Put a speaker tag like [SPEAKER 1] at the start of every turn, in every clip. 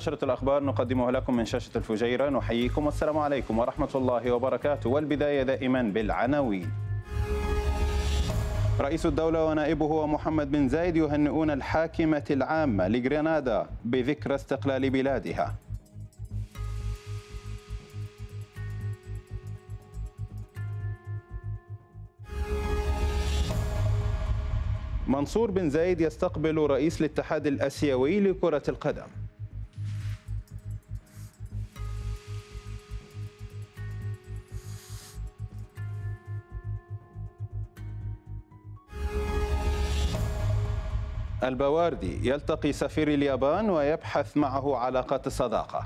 [SPEAKER 1] نشرة الأخبار نقدمها لكم من شاشة الفجيرة نحييكم والسلام عليكم ورحمة الله وبركاته والبداية دائما بالعناوين رئيس الدولة ونائبه ومحمد بن زايد يهنئون الحاكمة العامة لغرينادا بذكرى استقلال بلادها منصور بن زايد يستقبل رئيس الاتحاد الآسيوي لكرة القدم البواردي يلتقي سفير اليابان ويبحث معه علاقات الصداقه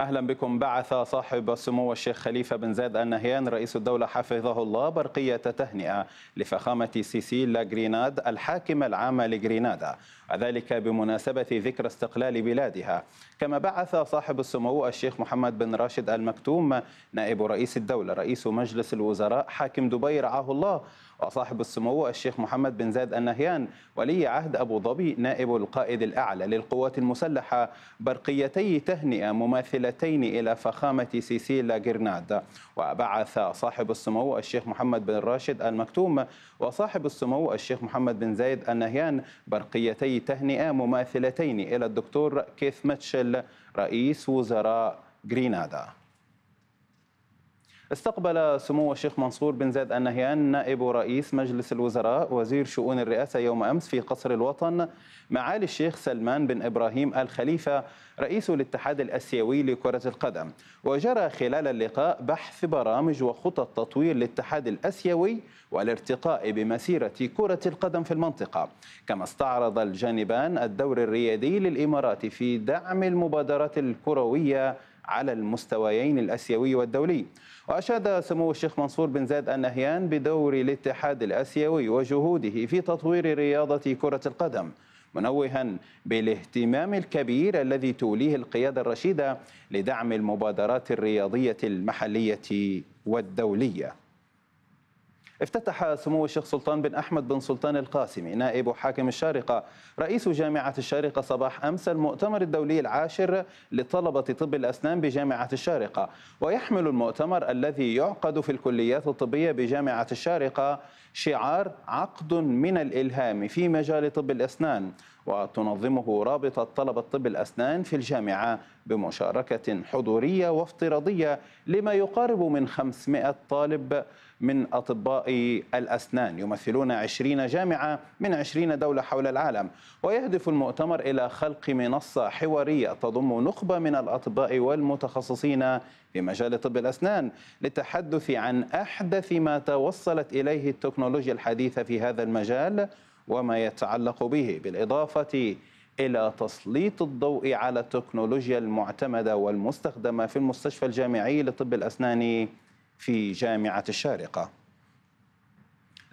[SPEAKER 1] أهلا بكم بعث صاحب السمو الشيخ خليفة بن زايد النهيان رئيس الدولة حفظه الله برقية تهنئة لفخامة سيسيلا جريناد الحاكمة العامة لجرينادا وذلك بمناسبة ذكرى استقلال بلادها كما بعث صاحب السمو الشيخ محمد بن راشد المكتوم نائب رئيس الدولة رئيس مجلس الوزراء حاكم دبي رعاه الله وصاحب السمو الشيخ محمد بن زايد النهيان ولي عهد أبو ظبي نائب القائد الأعلى للقوات المسلحة برقيتي تهنئة مماثلتين إلى فخامة سيسيلا جرنادا وبعث صاحب السمو الشيخ محمد بن راشد المكتوم وصاحب السمو الشيخ محمد بن زايد النهيان برقيتي تهنئة مماثلتين إلى الدكتور كيث ماتشل رئيس وزراء غرينادا استقبل سمو الشيخ منصور بن زيد النهيان نائب رئيس مجلس الوزراء وزير شؤون الرئاسة يوم أمس في قصر الوطن معالي الشيخ سلمان بن إبراهيم الخليفة رئيس الاتحاد الأسيوي لكرة القدم وجرى خلال اللقاء بحث برامج وخطط تطوير الاتحاد الأسيوي والارتقاء بمسيرة كرة القدم في المنطقة كما استعرض الجانبان الدور الريادي للإمارات في دعم المبادرات الكروية على المستويين الاسيوي والدولي. واشاد سمو الشيخ منصور بن زايد النهيان بدور الاتحاد الاسيوي وجهوده في تطوير رياضه كره القدم. منوها بالاهتمام الكبير الذي توليه القياده الرشيده لدعم المبادرات الرياضيه المحليه والدوليه افتتح سمو الشيخ سلطان بن أحمد بن سلطان القاسمي نائب حاكم الشارقة رئيس جامعة الشارقة صباح أمس المؤتمر الدولي العاشر لطلبة طب الأسنان بجامعة الشارقة ويحمل المؤتمر الذي يعقد في الكليات الطبية بجامعة الشارقة شعار عقد من الإلهام في مجال طب الأسنان وتنظمه رابطة طلبة طب الأسنان في الجامعة بمشاركة حضورية وافتراضية لما يقارب من 500 طالب من أطباء الأسنان يمثلون 20 جامعة من 20 دولة حول العالم ويهدف المؤتمر إلى خلق منصة حوارية تضم نخبة من الأطباء والمتخصصين في مجال طب الأسنان للتحدث عن أحدث ما توصلت إليه التكنولوجيا الحديثة في هذا المجال وما يتعلق به بالإضافة إلى تسليط الضوء على التكنولوجيا المعتمدة والمستخدمة في المستشفى الجامعي لطب الأسنان في جامعة الشارقة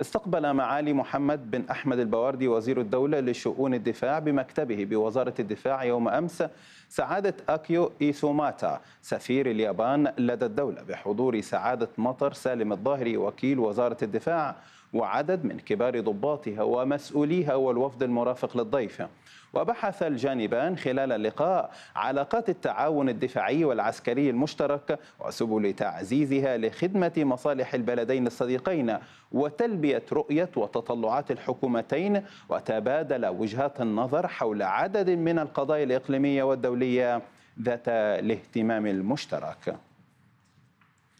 [SPEAKER 1] استقبل معالي محمد بن أحمد البواردي وزير الدولة لشؤون الدفاع بمكتبه بوزارة الدفاع يوم أمس سعادة أكيو إيسوماتا سفير اليابان لدى الدولة بحضور سعادة مطر سالم الظاهري وكيل وزارة الدفاع وعدد من كبار ضباطها ومسؤوليها والوفد المرافق للضيفة وبحث الجانبان خلال اللقاء علاقات التعاون الدفاعي والعسكري المشترك وسبل تعزيزها لخدمة مصالح البلدين الصديقين وتلبية رؤية وتطلعات الحكومتين وتبادل وجهات النظر حول عدد من القضايا الإقليمية والدولية ذات الاهتمام المشترك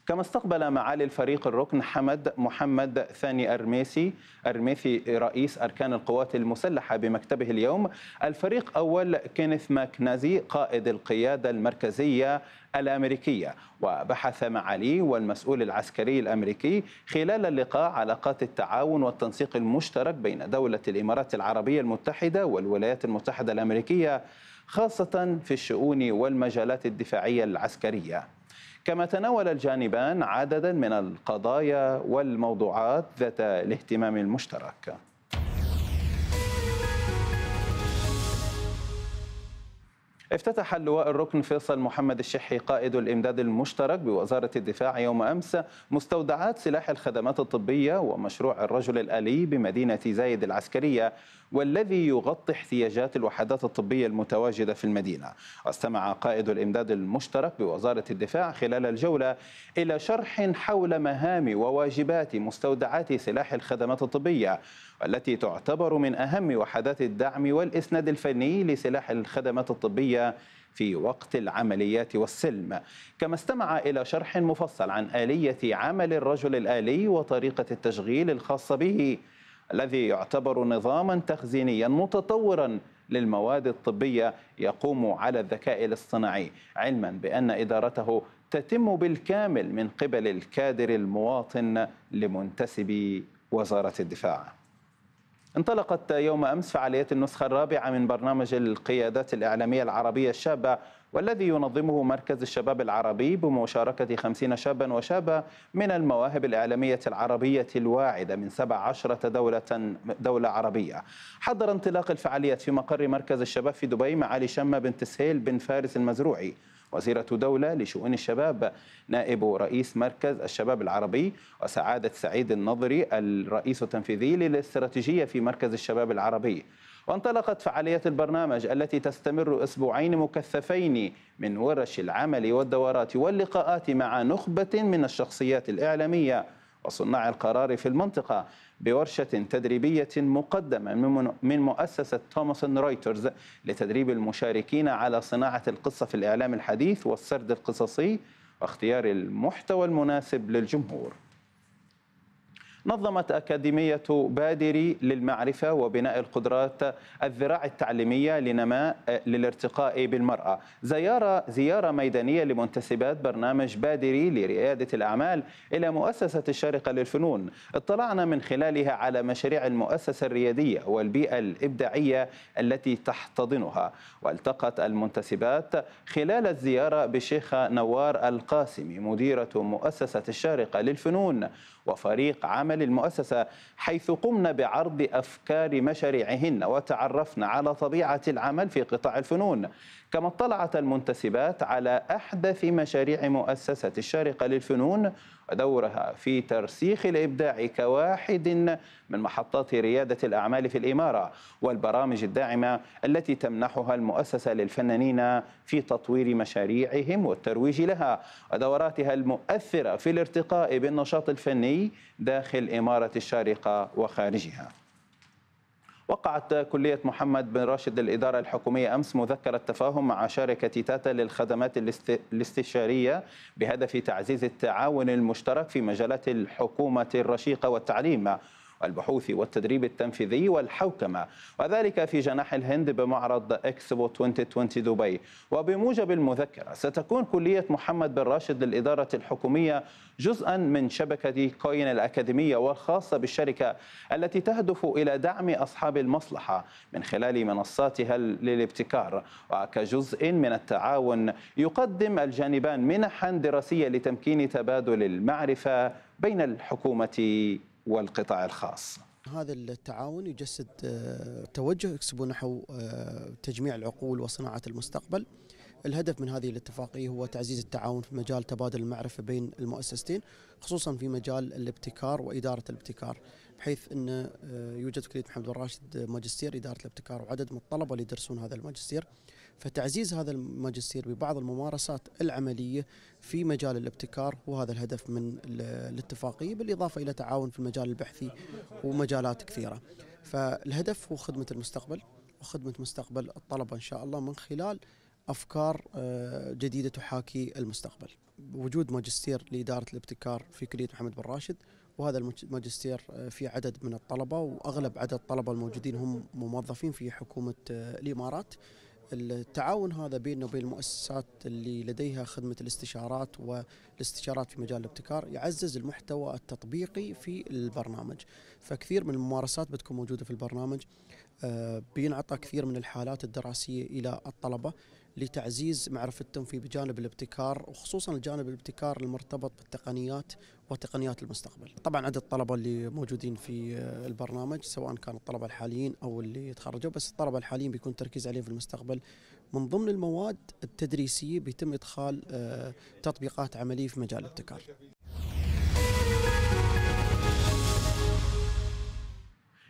[SPEAKER 1] كما استقبل معالي الفريق الركن حمد محمد ثاني أرميسي أرميثي رئيس أركان القوات المسلحة بمكتبه اليوم الفريق أول كينيث ماكنازي قائد القيادة المركزية الأمريكية وبحث معالي والمسؤول العسكري الأمريكي خلال اللقاء علاقات التعاون والتنسيق المشترك بين دولة الإمارات العربية المتحدة والولايات المتحدة الأمريكية خاصة في الشؤون والمجالات الدفاعية العسكرية كما تناول الجانبان عددا من القضايا والموضوعات ذات الاهتمام المشترك افتتح اللواء الركن فيصل محمد الشحي قائد الإمداد المشترك بوزارة الدفاع يوم أمس مستودعات سلاح الخدمات الطبية ومشروع الرجل الآلي بمدينة زايد العسكرية والذي يغطي احتياجات الوحدات الطبية المتواجدة في المدينة واستمع قائد الإمداد المشترك بوزارة الدفاع خلال الجولة إلى شرح حول مهام وواجبات مستودعات سلاح الخدمات الطبية والتي تعتبر من أهم وحدات الدعم والإسناد الفني لسلاح الخدمات الطبية في وقت العمليات والسلم كما استمع إلى شرح مفصل عن آلية عمل الرجل الآلي وطريقة التشغيل الخاصة به الذي يعتبر نظاما تخزينيا متطورا للمواد الطبية يقوم على الذكاء الاصطناعي علما بأن إدارته تتم بالكامل من قبل الكادر المواطن لمنتسبي وزارة الدفاع انطلقت يوم أمس فعاليات النسخة الرابعة من برنامج القيادات الإعلامية العربية الشابة والذي ينظمه مركز الشباب العربي بمشاركة 50 شابا وشابة من المواهب الإعلامية العربية الواعدة من 17 دولة, دولة عربية حضر انطلاق الفعالية في مقر مركز الشباب في دبي معالي شمة بنت سهيل بن فارس المزروعي وزيرة دولة لشؤون الشباب نائب رئيس مركز الشباب العربي وسعادة سعيد النظري الرئيس التنفيذي للاستراتيجية في مركز الشباب العربي وانطلقت فعاليات البرنامج التي تستمر أسبوعين مكثفين من ورش العمل والدورات واللقاءات مع نخبة من الشخصيات الإعلامية وصناع القرار في المنطقة بورشة تدريبية مقدمة من مؤسسة توماسون رويترز لتدريب المشاركين على صناعة القصة في الإعلام الحديث والسرد القصصي واختيار المحتوى المناسب للجمهور نظمت أكاديمية بادري للمعرفة وبناء القدرات الذراع التعليمية لنماء للارتقاء بالمرأة زيارة, زيارة ميدانية لمنتسبات برنامج بادري لريادة الأعمال إلى مؤسسة الشارقة للفنون اطلعنا من خلالها على مشاريع المؤسسة الريادية والبيئة الإبداعية التي تحتضنها والتقت المنتسبات خلال الزيارة بشيخة نوار القاسمي مديرة مؤسسة الشارقة للفنون وفريق عمل المؤسسة حيث قمنا بعرض أفكار مشاريعهن وتعرفنا على طبيعة العمل في قطاع الفنون كما اطلعت المنتسبات على أحدث مشاريع مؤسسة الشارقة للفنون ودورها في ترسيخ الإبداع كواحد من محطات ريادة الأعمال في الإمارة والبرامج الداعمة التي تمنحها المؤسسة للفنانين في تطوير مشاريعهم والترويج لها ودوراتها المؤثرة في الارتقاء بالنشاط الفني داخل إمارة الشارقة وخارجها وقعت كلية محمد بن راشد للإدارة الحكومية أمس مذكرة تفاهم مع شركة تاتا للخدمات الاستشارية بهدف تعزيز التعاون المشترك في مجالات الحكومة الرشيقة والتعليم البحوث والتدريب التنفيذي والحوكمة وذلك في جناح الهند بمعرض إكسبو 2020 دبي وبموجب المذكرة ستكون كلية محمد بن راشد للإدارة الحكومية جزءا من شبكة كوين الأكاديمية والخاصة بالشركة التي تهدف إلى دعم أصحاب المصلحة من خلال منصاتها للابتكار وكجزء من التعاون يقدم الجانبان منحا دراسية لتمكين تبادل المعرفة بين الحكومة والقطاع الخاص
[SPEAKER 2] هذا التعاون يجسد آه، توجه اكسبو نحو آه، تجميع العقول وصناعة المستقبل الهدف من هذه الاتفاقية هو تعزيز التعاون في مجال تبادل المعرفة بين المؤسستين خصوصا في مجال الابتكار وإدارة الابتكار بحيث أن آه، يوجد في كلية محمد بن راشد ماجستير إدارة الابتكار وعدد من الطلبة اللي يدرسون هذا الماجستير فتعزيز هذا الماجستير ببعض الممارسات العملية في مجال الابتكار وهذا الهدف من الاتفاقية بالإضافة إلى تعاون في المجال البحثي ومجالات كثيرة فالهدف هو خدمة المستقبل وخدمة مستقبل الطلبة إن شاء الله من خلال افكار آه، جديده تحاكي المستقبل. وجود ماجستير لاداره الابتكار في كليه محمد بن راشد وهذا الماجستير آه، في عدد من الطلبه واغلب عدد الطلبه الموجودين هم موظفين في حكومه آه، الامارات. التعاون هذا بيننا وبين المؤسسات اللي لديها خدمة الاستشارات والاستشارات في مجال الابتكار يعزز المحتوى التطبيقي في البرنامج فكثير من الممارسات بتكون موجودة في البرنامج آه، بينعطى كثير من الحالات الدراسية إلى الطلبة لتعزيز معرفتهم في بجانب الابتكار وخصوصا الجانب الابتكار المرتبط بالتقنيات وتقنيات المستقبل. طبعا عدد الطلبه اللي موجودين في البرنامج سواء كانوا الطلبه الحاليين او اللي تخرجوا بس الطلبه الحاليين بيكون التركيز عليهم في المستقبل. من ضمن المواد التدريسيه بيتم ادخال آه، تطبيقات عمليه في مجال الابتكار.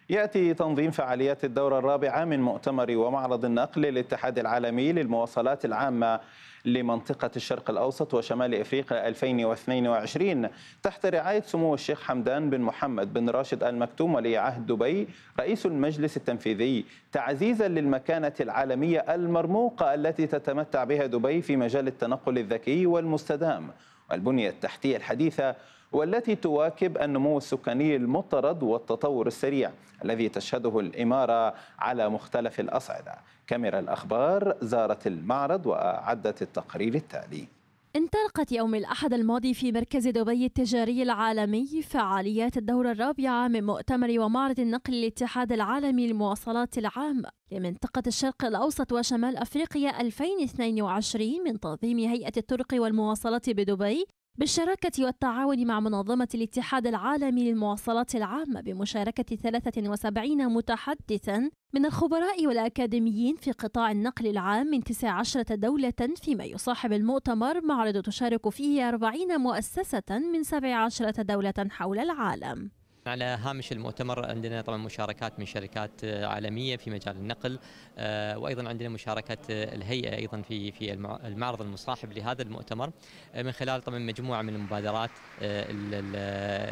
[SPEAKER 1] يأتي تنظيم فعاليات الدورة الرابعة من مؤتمر ومعرض النقل للاتحاد العالمي للمواصلات العامة لمنطقة الشرق الأوسط وشمال إفريقيا 2022 تحت رعاية سمو الشيخ حمدان بن محمد بن راشد المكتوم ولي عهد دبي رئيس المجلس التنفيذي تعزيزا للمكانة العالمية المرموقة التي تتمتع بها دبي في مجال التنقل الذكي والمستدام والبنية التحتية الحديثة والتي تواكب النمو السكاني المطرد والتطور السريع الذي تشهده الإمارة على مختلف الأصعدة كاميرا الأخبار زارت المعرض وأعدت التقرير التالي
[SPEAKER 3] انطلقت يوم الأحد الماضي في مركز دبي التجاري العالمي فعاليات الدورة الرابعة من مؤتمر ومعرض النقل للاتحاد العالمي للمواصلات العام لمنطقة الشرق الأوسط وشمال أفريقيا 2022 من تنظيم هيئة الطرق والمواصلات بدبي بالشراكة والتعاون مع منظمة الاتحاد العالمي للمواصلات العامة بمشاركة 73 متحدثا من الخبراء والأكاديميين في قطاع النقل العام من 19 دولة فيما يصاحب المؤتمر معرض تشارك فيه 40 مؤسسة من 17 دولة حول العالم
[SPEAKER 4] على هامش المؤتمر عندنا طبعا مشاركات من شركات آه، عالميه في مجال النقل آه، وايضا عندنا مشاركه آه، الهيئه ايضا في في المعرض المصاحب لهذا المؤتمر من خلال طبعا مجموعه من المبادرات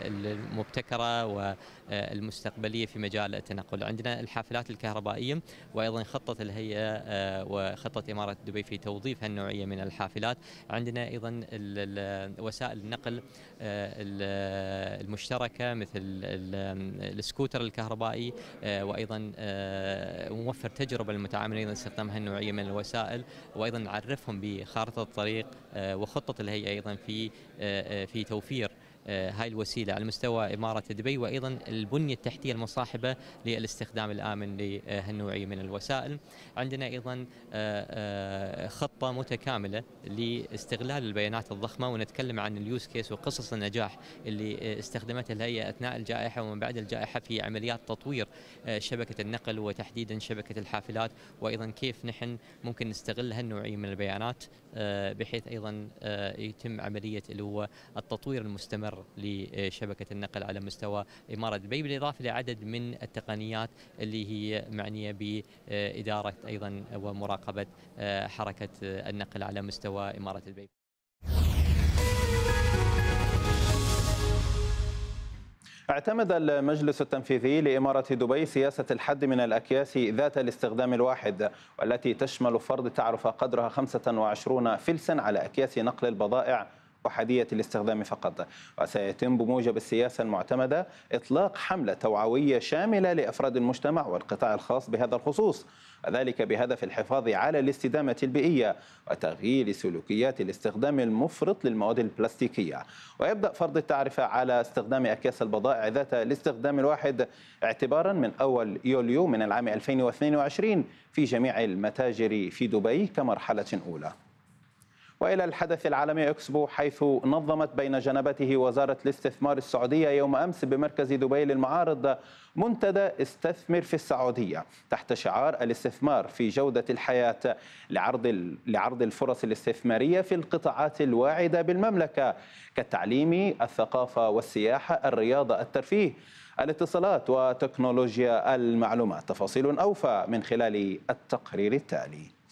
[SPEAKER 4] المبتكره والمستقبليه في مجال التنقل عندنا الحافلات الكهربائيه وايضا خطه الهيئه وخطه اماره دبي في توظيف هالنوعيه من الحافلات عندنا ايضا وسائل النقل المشتركه مثل السكوتر الكهربائي آه، وايضا آه، موفر تجربه للمتعاملين باستخدام استخدام هالنوعيه من الوسائل وايضا نعرفهم بخارطه الطريق آه، وخطه الهيئه ايضا في في توفير آه، هاي الوسيلة على مستوى إمارة دبي وأيضا البنية التحتية المصاحبة للاستخدام الآمن لهالنوعية من الوسائل عندنا أيضا آه، آه، خطة متكاملة لاستغلال البيانات الضخمة ونتكلم عن اليوز كيس وقصص النجاح اللي استخدمتها الهيئة أثناء الجائحة ومن بعد الجائحة في عمليات تطوير شبكة النقل وتحديدا شبكة الحافلات وأيضا كيف نحن ممكن نستغل هالنوعية من البيانات بحيث أيضا يتم عملية اللي هو التطوير المستمر أكبر لشبكة النقل على مستوى إمارة دبي بالإضافة لعدد من التقنيات اللي هي معنية بإدارة أيضا ومراقبة آه، حركة آه، النقل على مستوى إمارة دبي
[SPEAKER 1] اعتمد المجلس التنفيذي لإمارة دبي سياسة الحد من الأكياس ذات الاستخدام الواحد والتي تشمل فرض تعرف قدرها 25 فلسا على أكياس نقل البضائع أحادية الاستخدام فقط وسيتم بموجب السياسة المعتمدة إطلاق حملة توعوية شاملة لأفراد المجتمع والقطاع الخاص بهذا الخصوص وذلك بهدف الحفاظ على الاستدامة البيئية وتغيير سلوكيات الاستخدام المفرط للمواد البلاستيكية ويبدأ فرض التعرفة على استخدام أكياس البضائع ذات الاستخدام الواحد اعتبارا من أول يوليو من العام 2022 في جميع المتاجر في دبي كمرحلة أولى والى الحدث العالمي اكسبو حيث نظمت بين جنبته وزاره الاستثمار السعوديه يوم امس بمركز دبي للمعارض منتدى استثمر في السعوديه تحت شعار الاستثمار في جوده الحياه لعرض لعرض الفرص الاستثماريه في القطاعات الواعده بالمملكه كالتعليم، الثقافه والسياحه، الرياضه، الترفيه، الاتصالات وتكنولوجيا المعلومات، تفاصيل اوفى من خلال التقرير التالي.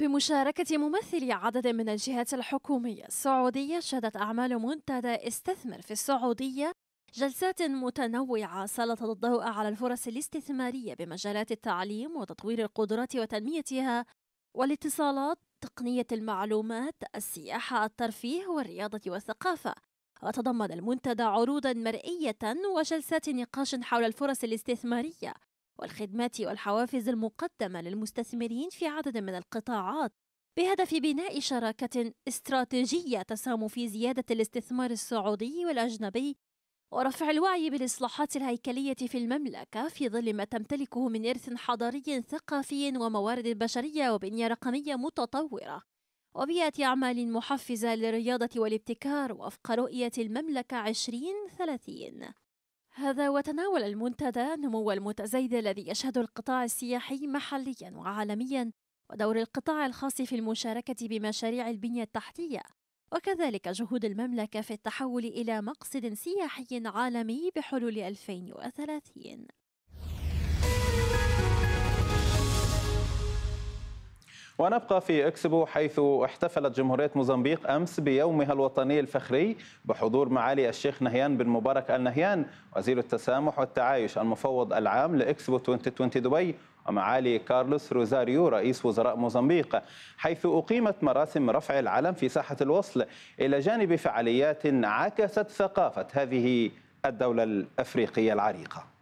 [SPEAKER 3] بمشاركة ممثلي عدد من الجهات الحكومية السعودية شهدت أعمال منتدى استثمر في السعودية جلسات متنوعة سلطت الضوء على الفرص الاستثمارية بمجالات التعليم وتطوير القدرات وتنميتها والاتصالات تقنية المعلومات السياحة الترفيه والرياضة والثقافة وتضمن المنتدى عروضا مرئية وجلسات نقاش حول الفرص الاستثمارية والخدمات والحوافز المقدمة للمستثمرين في عدد من القطاعات بهدف بناء شراكة استراتيجية تساهم في زيادة الاستثمار السعودي والأجنبي ورفع الوعي بالإصلاحات الهيكلية في المملكة في ظل ما تمتلكه من إرث حضاري ثقافي وموارد بشرية وبنية رقمية متطورة وبيئة أعمال محفزة للرياضة والابتكار وفق رؤية المملكة 2030 هذا وتناول المنتدى نمو المتزايد الذي يشهد القطاع السياحي محليا وعالميا ودور القطاع الخاص في المشاركة بمشاريع البنية التحتية وكذلك جهود المملكة في التحول إلى مقصد سياحي عالمي بحلول 2030
[SPEAKER 1] ونبقى في اكسبو حيث احتفلت جمهورية موزمبيق امس بيومها الوطني الفخري بحضور معالي الشيخ نهيان بن مبارك ال نهيان وزير التسامح والتعايش المفوض العام لاكسبو 2020 دبي ومعالي كارلوس روزاريو رئيس وزراء موزمبيق حيث أقيمت مراسم رفع العلم في ساحة الوصل إلى جانب فعاليات عكست ثقافة هذه الدولة الأفريقية العريقة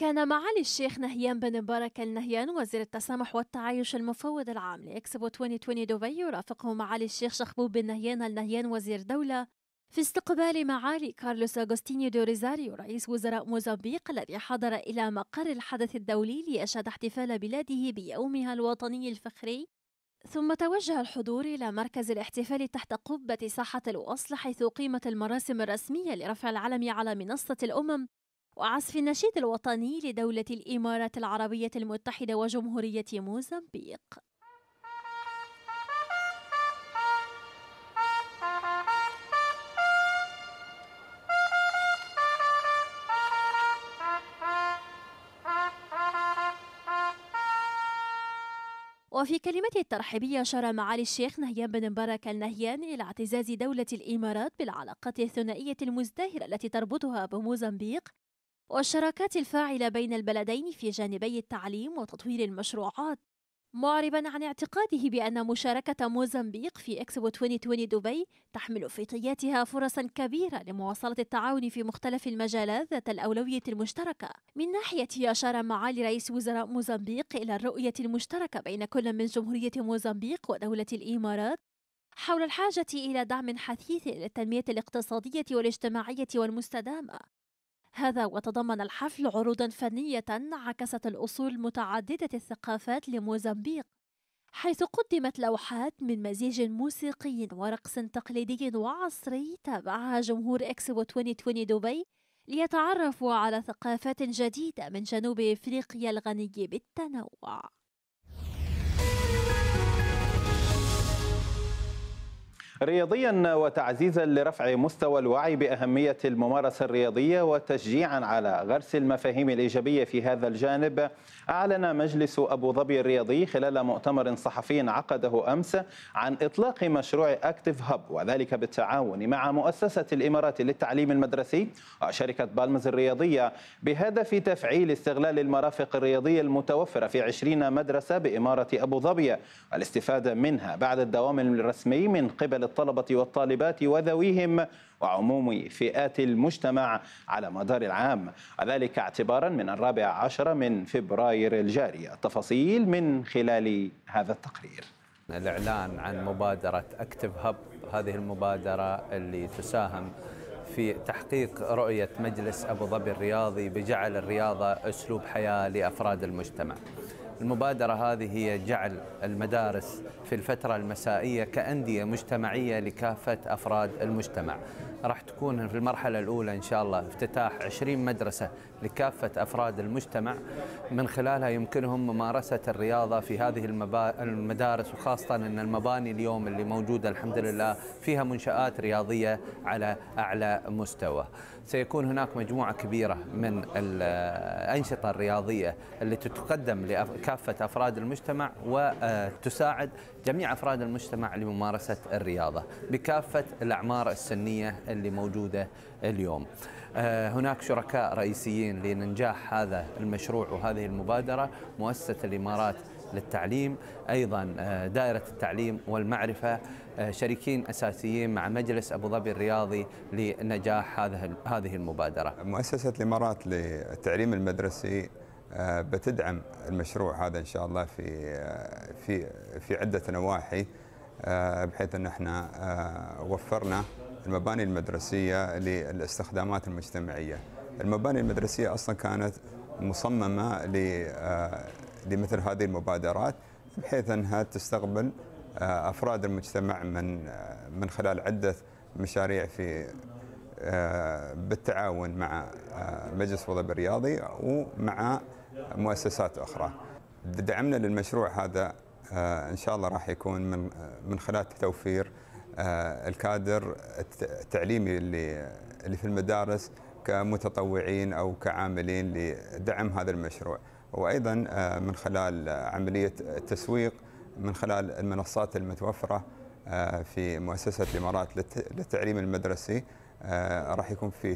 [SPEAKER 3] كان معالي الشيخ نهيان بن مبارك النهيان وزير التسامح والتعايش المفوض العام لإكسبو 2020 دبي يرافقه معالي الشيخ شخبوب بن نهيان النهيان وزير دولة في استقبال معالي كارلوس أغوستيني دو ريزاريو رئيس وزراء موزمبيق الذي حضر إلى مقر الحدث الدولي ليشهد احتفال بلاده بيومها الوطني الفخري ثم توجه الحضور إلى مركز الاحتفال تحت قبة ساحة الوصل حيث أقيمت المراسم الرسمية لرفع العلم على منصة الأمم وعزف النشيد الوطني لدولة الإمارات العربية المتحدة وجمهورية موزمبيق وفي كلمته الترحيبية أشار معالي الشيخ نهيان بن مبارك النهيان إلى اعتزاز دولة الإمارات بالعلاقات الثنائية المزدهرة التي تربطها بموزمبيق والشراكات الفاعلة بين البلدين في جانبي التعليم وتطوير المشروعات معربا عن اعتقاده بأن مشاركة موزمبيق في إكسبو 2020 دبي تحمل في طياتها فرصا كبيرة لمواصلة التعاون في مختلف المجالات ذات الأولوية المشتركة من ناحية أشار معالي رئيس وزراء موزمبيق إلى الرؤية المشتركة بين كل من جمهورية موزمبيق ودولة الإمارات حول الحاجة إلى دعم حثيث للتنمية الاقتصادية والاجتماعية والمستدامة هذا وتضمن الحفل عروضا فنية عكست الأصول متعددة الثقافات لموزمبيق حيث قدمت لوحات من مزيج موسيقي ورقص تقليدي وعصري تابعها جمهور اكسبو 2020 دبي ليتعرفوا على ثقافات جديدة من جنوب افريقيا الغني بالتنوع
[SPEAKER 1] رياضيا وتعزيزا لرفع مستوى الوعي بأهمية الممارسة الرياضية وتشجيعا على غرس المفاهيم الإيجابية في هذا الجانب أعلن مجلس أبو ظبي الرياضي خلال مؤتمر صحفي عقده أمس عن إطلاق مشروع أكتيف هب وذلك بالتعاون مع مؤسسة الإمارات للتعليم المدرسي وشركة بالمز الرياضية بهدف تفعيل استغلال المرافق الرياضية المتوفرة في 20 مدرسة بإمارة أبو ظبي والاستفادة منها بعد الدوام الرسمي من قبل الطلبة والطالبات وذويهم وعموم فئات المجتمع على مدار العام وذلك اعتبارا من الرابع عشر من
[SPEAKER 5] فبراير الجاري التفاصيل من خلال هذا التقرير الإعلان عن مبادرة أكتف هب هذه المبادرة اللي تساهم في تحقيق رؤية مجلس أبو ظبي الرياضي بجعل الرياضة أسلوب حياة لأفراد المجتمع المبادرة هذه هي جعل المدارس في الفترة المسائية كأندية مجتمعية لكافة أفراد المجتمع راح تكون في المرحلة الأولى إن شاء الله افتتاح 20 مدرسة لكافة أفراد المجتمع من خلالها يمكنهم ممارسة الرياضة في هذه المدارس وخاصة أن المباني اليوم اللي موجودة الحمد لله فيها منشآت رياضية على أعلى مستوى سيكون هناك مجموعة كبيرة من الأنشطة الرياضية اللي تتقدم لكافة أفراد المجتمع وتساعد جميع أفراد المجتمع لممارسة الرياضة بكافة الأعمار السنية اللي موجودة اليوم آه، هناك شركاء رئيسيين لنجاح هذا المشروع وهذه المبادرة مؤسسة الإمارات للتعليم أيضا آه، دائرة التعليم والمعرفة آه، شريكين أساسيين مع مجلس أبو ظبي الرياضي لنجاح هذه المبادرة
[SPEAKER 6] مؤسسة الإمارات للتعليم المدرسي بتدعم المشروع هذا إن شاء الله في في في عدة نواحي بحيث أن احنا وفرنا المباني المدرسية للاستخدامات المجتمعية المباني المدرسية أصلا كانت مصممة آه، لمثل هذه المبادرات بحيث أنها تستقبل آه، أفراد المجتمع من آه، من خلال عدة مشاريع في بالتعاون مع مجلس وضب الرياضي ومع مؤسسات أخرى دعمنا للمشروع هذا إن شاء الله راح يكون من من خلال توفير آه، الكادر التعليمي اللي اللي في المدارس كمتطوعين او كعاملين لدعم هذا المشروع وايضا آه، من خلال عمليه التسويق من خلال المنصات المتوفره آه، في مؤسسه الامارات للتعليم المدرسي راح يكون في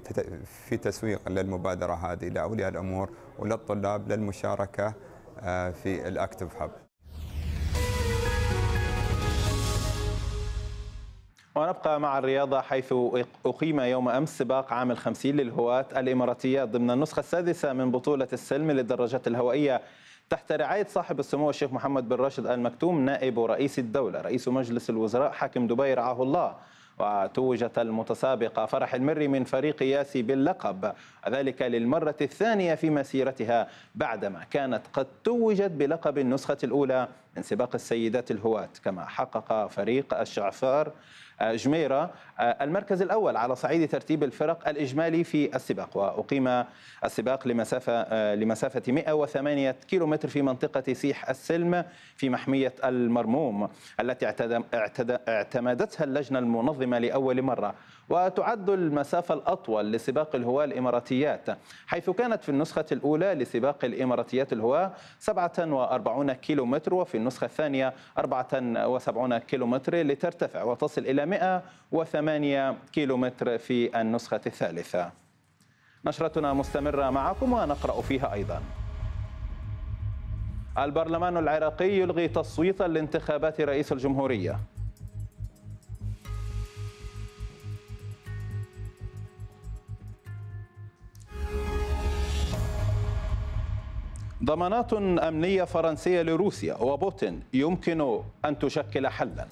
[SPEAKER 6] في تسويق للمبادره هذه لاولياء الامور وللطلاب للمشاركه في الاكتف هاب
[SPEAKER 1] ونبقى مع الرياضة حيث أقيم يوم أمس سباق عام الخمسين للهواة الإماراتية ضمن النسخة السادسة من بطولة السلم للدراجات الهوائية تحت رعاية صاحب السمو الشيخ محمد بن راشد آل مكتوم نائب رئيس الدولة رئيس مجلس الوزراء حاكم دبي رعاه الله وتوجت المتسابقة فرح المري من فريق ياسي باللقب ذلك للمرة الثانية في مسيرتها بعدما كانت قد توجت بلقب النسخة الأولى من سباق السيدات الهواة كما حقق فريق الشعفار جميرة آه، المركز الأول على صعيد ترتيب الفرق الإجمالي في السباق وأقيم السباق لمسافة آه، لمسافة 108 كيلومتر في منطقة سيح السلم في محمية المرموم التي اعتمدتها اللجنة المنظمة لأول مرة وتعد المسافة الأطول لسباق الهواة الإماراتيات حيث كانت في النسخة الأولى لسباق الإماراتيات الهواة 47 كيلومتر وفي النسخة الثانية 74 كيلومتر لترتفع وتصل إلى 108 كيلومتر في النسخة الثالثة نشرتنا مستمرة معكم ونقرأ فيها أيضا البرلمان العراقي يلغي تصويتا لانتخابات رئيس الجمهورية ضمانات أمنية فرنسية لروسيا وبوتين يمكن أن تشكل حلاً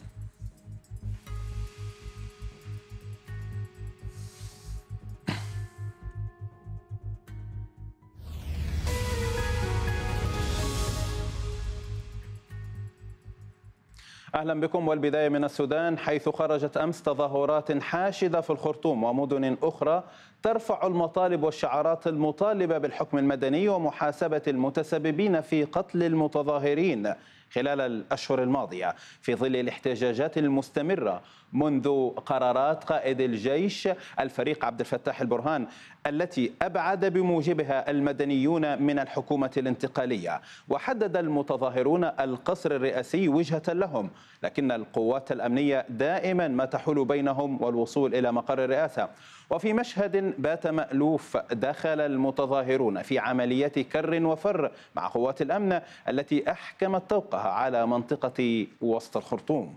[SPEAKER 1] أهلا بكم والبداية من السودان حيث خرجت أمس تظاهرات حاشدة في الخرطوم ومدن أخرى ترفع المطالب والشعارات المطالبة بالحكم المدني ومحاسبة المتسببين في قتل المتظاهرين خلال الأشهر الماضية في ظل الاحتجاجات المستمرة منذ قرارات قائد الجيش الفريق عبد الفتاح البرهان التي أبعد بموجبها المدنيون من الحكومة الانتقالية وحدد المتظاهرون القصر الرئاسي وجهة لهم لكن القوات الأمنية دائما ما تحول بينهم والوصول إلى مقر الرئاسة وفي مشهد بات مألوف دخل المتظاهرون في عمليات كر وفر مع قوات الأمن التي أحكمت طوقها على منطقة وسط الخرطوم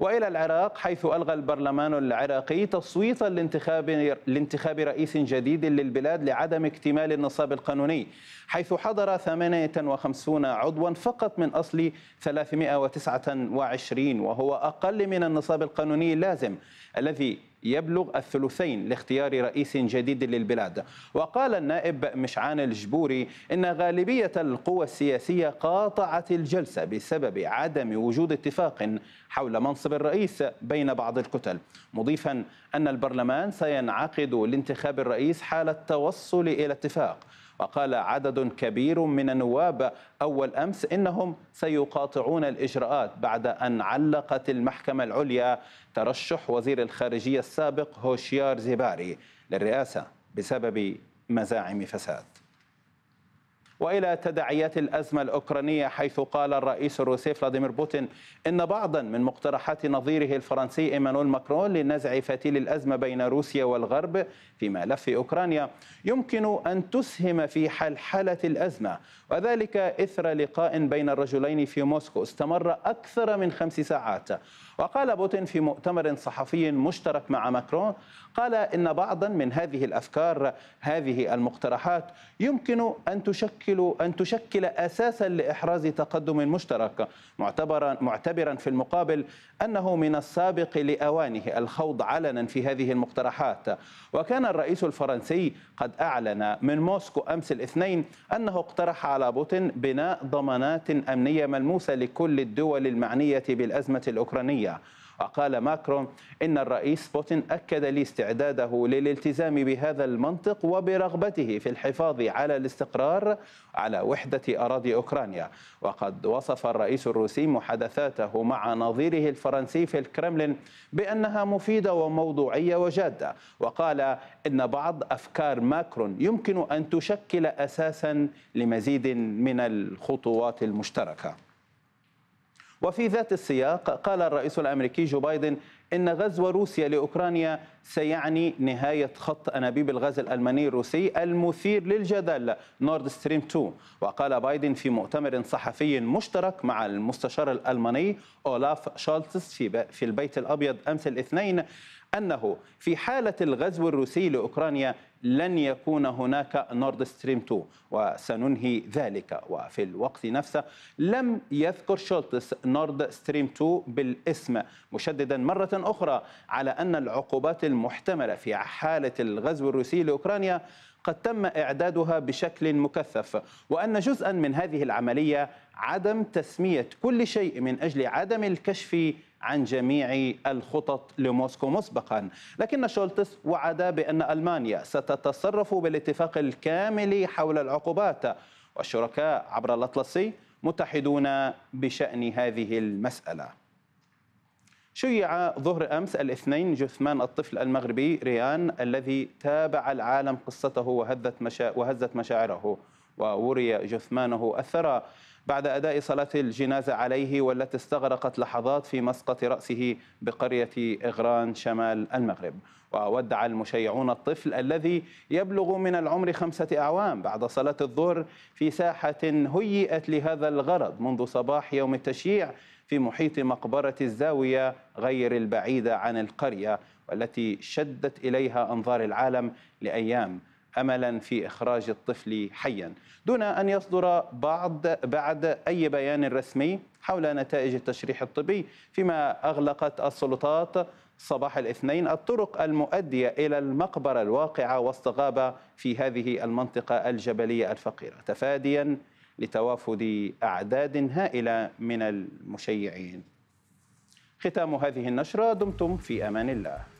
[SPEAKER 1] والى العراق حيث الغى البرلمان العراقي تصويتا لانتخاب لانتخاب رئيس جديد للبلاد لعدم اكتمال النصاب القانوني حيث حضر 58 عضوا فقط من اصل 329 وهو اقل من النصاب القانوني اللازم الذي يبلغ الثلثين لاختيار رئيس جديد للبلاد وقال النائب مشعان الجبوري إن غالبية القوى السياسية قاطعت الجلسة بسبب عدم وجود اتفاق حول منصب الرئيس بين بعض الكتل مضيفا أن البرلمان سينعقد لانتخاب الرئيس حال التوصل إلى اتفاق وقال عدد كبير من النواب أول أمس إنهم سيقاطعون الإجراءات بعد أن علقت المحكمة العليا ترشح وزير الخارجية السابق هوشيار زيباري للرئاسة بسبب مزاعم فساد والى تداعيات الازمه الاوكرانيه حيث قال الرئيس الروسي فلاديمير بوتين ان بعضا من مقترحات نظيره الفرنسي ايمانويل ماكرون لنزع فتيل الازمه بين روسيا والغرب في ملف اوكرانيا يمكن ان تسهم في حلحله الازمه وذلك اثر لقاء بين الرجلين في موسكو استمر اكثر من خمس ساعات وقال بوتين في مؤتمر صحفي مشترك مع ماكرون قال إن بعضا من هذه الأفكار هذه المقترحات يمكن أن تشكل أن تشكل أساسا لإحراز تقدم مشترك معتبرا معتبرا في المقابل أنه من السابق لأوانه الخوض علنا في هذه المقترحات وكان الرئيس الفرنسي قد أعلن من موسكو أمس الاثنين أنه اقترح على بوتين بناء ضمانات أمنية ملموسة لكل الدول المعنية بالأزمة الأوكرانية الصناعية وقال ماكرون إن الرئيس بوتين أكد لي استعداده للالتزام بهذا المنطق وبرغبته في الحفاظ على الاستقرار على وحدة أراضي أوكرانيا وقد وصف الرئيس الروسي محادثاته مع نظيره الفرنسي في الكرملين بأنها مفيدة وموضوعية وجادة وقال إن بعض أفكار ماكرون يمكن أن تشكل أساسا لمزيد من الخطوات المشتركة وفي ذات السياق قال الرئيس الامريكي جو بايدن ان غزو روسيا لاوكرانيا سيعني نهايه خط انابيب الغاز الالماني الروسي المثير للجدل نورد ستريم 2 وقال بايدن في مؤتمر صحفي مشترك مع المستشار الالماني اولاف شالتس في, في البيت الابيض امس الاثنين أنه في حالة الغزو الروسي لأوكرانيا لن يكون هناك نورد ستريم 2 وسننهي ذلك وفي الوقت نفسه لم يذكر شولتس نورد ستريم 2 بالاسم مشددا مرة أخرى على أن العقوبات المحتملة في حالة الغزو الروسي لأوكرانيا قد تم إعدادها بشكل مكثف وأن جزءا من هذه العملية عدم تسمية كل شيء من أجل عدم الكشف عن جميع الخطط لموسكو مسبقا لكن شولتس وعد بأن ألمانيا ستتصرف بالاتفاق الكامل حول العقوبات والشركاء عبر الأطلسي متحدون بشأن هذه المسألة شيع ظهر أمس الاثنين جثمان الطفل المغربي ريان الذي تابع العالم قصته وهزت, مشا... وهزت مشاعره ووري جثمانه الثرى بعد أداء صلاة الجنازة عليه والتي استغرقت لحظات في مسقط رأسه بقرية إغران شمال المغرب وودع المشيعون الطفل الذي يبلغ من العمر خمسة أعوام بعد صلاة الظهر في ساحة هيئت لهذا الغرض منذ صباح يوم التشييع في محيط مقبرة الزاوية غير البعيدة عن القرية والتي شدت إليها أنظار العالم لأيام املا في اخراج الطفل حيا دون ان يصدر بعض بعد اي بيان رسمي حول نتائج التشريح الطبي فيما اغلقت السلطات صباح الاثنين الطرق المؤديه الى المقبره الواقعه وسط غابه في هذه المنطقه الجبليه الفقيره تفاديا لتوافد اعداد هائله من المشيعين ختام هذه النشره دمتم في امان الله